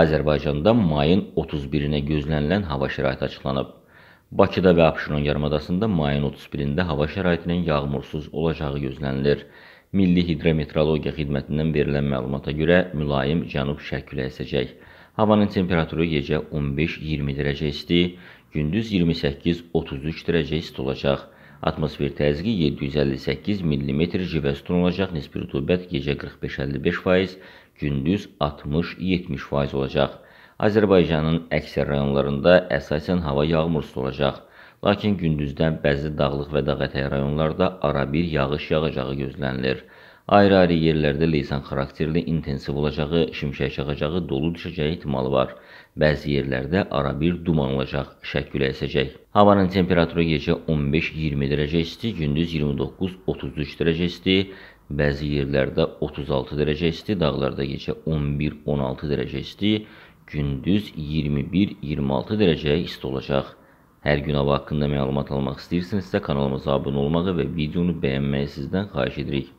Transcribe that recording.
Azərbaycanda mayın 31-nə gözlənilən hava şəraiti açıqlanıb. Bakıda və Abşeron yarımadasında mayın 31-də hava şəraitinin yağmursuz olacağı gözlənilir. Milli Hidrometeorologiya Xidmətindən verilən məlumata görə mülayim cənub-şərq küləyi əsəcək. Havanın temperaturu gecə 15-20 dərəcə isti, gündüz 28-33 dərəcə isti olacaq. Atmosfer təzyiqi 758 mm civə olacaq, nisbi rütubət gecə 45-55%, gündüz 60-70% olacaq. Azərbaycanın əksər rayonlarında əsasən hava yağmursuz olacaq. Lakin gündüzdən bəzi dağlıq və dağətəy rayonlarda arabir yağış yağacağı gözlənilir. Ayrı-ayrı yerlərdə leysan xarakterli intensiv olacağı, şimşək çaxacağı, dolu düşəcəyi ehtimalı var. Bəzi yerlərdə arabir duman olacaq, şəkülə əsəcək. Havanın temperaturu gecə 15-20 dərəcə isti, gündüz 29-33 dərəcə isti, bəzi yerlərdə 36 dərəcə isti, dağlarda gecə 11-16 dərəcə isti, gündüz 21-26 dərəcə isti olacaq. Hər gün hava haqqında məlumat almaq istəyirsinizsə kanalımıza abunə olmağı və videonu bəyənməyi sizdən xahiş edirik.